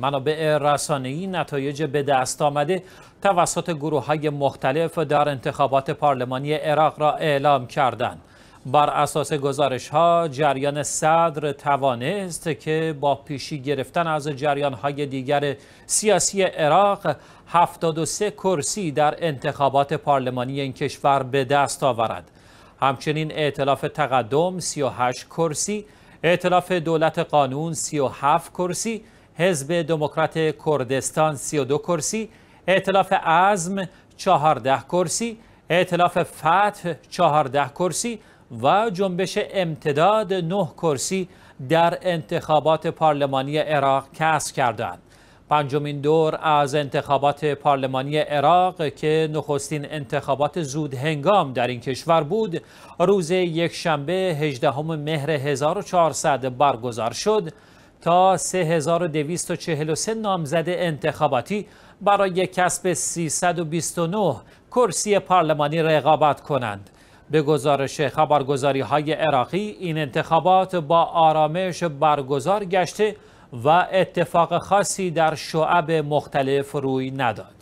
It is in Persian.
منابع رسانه‌ای نتایج به دست آمده توسط گروه های مختلف در انتخابات پارلمانی عراق را اعلام کردند. بر اساس گزارش ها جریان صدر توانست که با پیشی گرفتن از جریان های دیگر سیاسی عراق 73 کرسی در انتخابات پارلمانی این کشور به دست آورد. همچنین اعتلاف تقدم 38 کرسی، اعتلاف دولت قانون 37 کرسی، حزب دموکرات کردستان 32 کرسی ائتلاف عزم 14 کرسی ائتلاف فتح 14 کرسی و جنبش امتداد 9 کرسی در انتخابات پارلمانی عراق کسب کردند پنجمین دور از انتخابات پارلمانی عراق که نخستین انتخابات زود هنگام در این کشور بود روز یکشنبه 18 مهر 1400 برگزار شد تا 3243 نامزد انتخاباتی برای کسب 329 کرسی پارلمانی رقابت کنند. به گزارش خبرگزاری های عراقی این انتخابات با آرامش برگزار گشته و اتفاق خاصی در شعب مختلف روی نداد.